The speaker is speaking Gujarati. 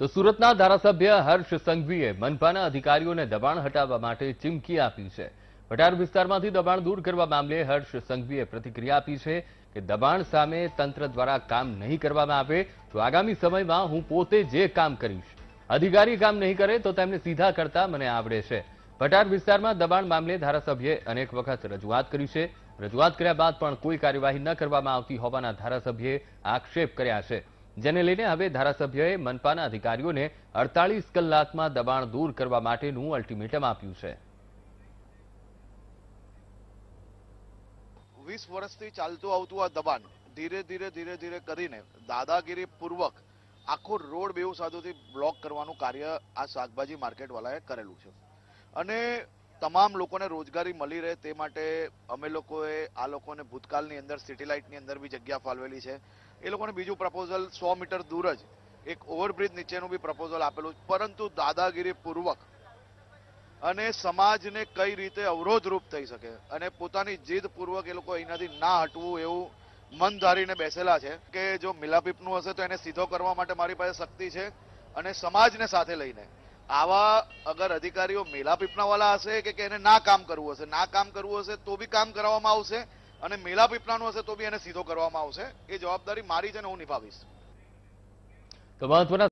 તો સુરતના ધારાસભ્ય હર્ષ સંઘવીએ મનપાના અધિકારીઓને દબાણ હટાવવા માટે ચીમકી આપી છે વટાર વિસ્તારમાંથી દબાણ દૂર કરવા મામલે હર્ષ સંઘવીએ પ્રતિક્રિયા આપી છે કે દબાણ સામે તંત્ર દ્વારા કામ નહીં કરવામાં આવે તો આગામી સમયમાં હું પોતે જે કામ કરીશ અધિકારી કામ નહીં કરે તો તેમને સીધા કરતા મને આવડે છે ભટાર વિસ્તારમાં દબાણ મામલે ધારાસભ્યએ અનેક વખત રજૂઆત કરી છે રજૂઆત કર્યા બાદ પણ કોઈ કાર્યવાહી ન કરવામાં આવતી હોવાના ધારાસભ્યે આક્ષેપ કર્યા છે જેને લઈને હવે ધારાસભ્યએ મનપાના અધિકારીઓને અડતાલીસ કલાકમાં દબાણ દૂર કરવા માટેનું અલ્ટિમેટમ આપ્યું છે વીસ વર્ષથી ચાલતું આવતું આ દબાણ ધીરે ધીરે ધીરે ધીરે કરીને દાદાગીરી પૂર્વક આખો રોડ બેઉ સાધુથી બ્લોક કરવાનું કાર્ય આ શાકભાજી માર્કેટવાળાએ કરેલું છે અને તમામ લોકોને રોજગારી મળી રહે તે માટે અમે લોકોએ આ લોકોને ભૂતકાળની અંદર સિટી લાઇટની અંદર બી જગ્યા ફાળવેલી છે એ લોકોને બીજું પ્રપોઝલ સો મીટર દૂર જ એક ઓવરબ્રિજ નીચેનું બી પ્રપોઝલ આપેલું પરંતુ દાદાગીરી પૂર્વક અને સમાજને કઈ રીતે અવરોધરૂપ થઈ શકે અને પોતાની જીદ પૂર્વક એ લોકો અહીંયાથી ના હટવું એવું મન ધારીને બેસેલા છે કે જો મિલાપીપનું હશે તો એને સીધો કરવા માટે મારી પાસે શક્તિ છે અને સમાજને સાથે લઈને આવા અગર અધિકારીઓ મેલા પીપણાવાલા હશે કે એને ના કામ કરવું હશે ના કામ કરવું હશે તો બી કામ કરવામાં આવશે અને મેલા પીપળાનો હશે તો બી એને સીધો કરવામાં આવશે એ જવાબદારી મારી છે અને હું નિભાવીશ તો મહત્વના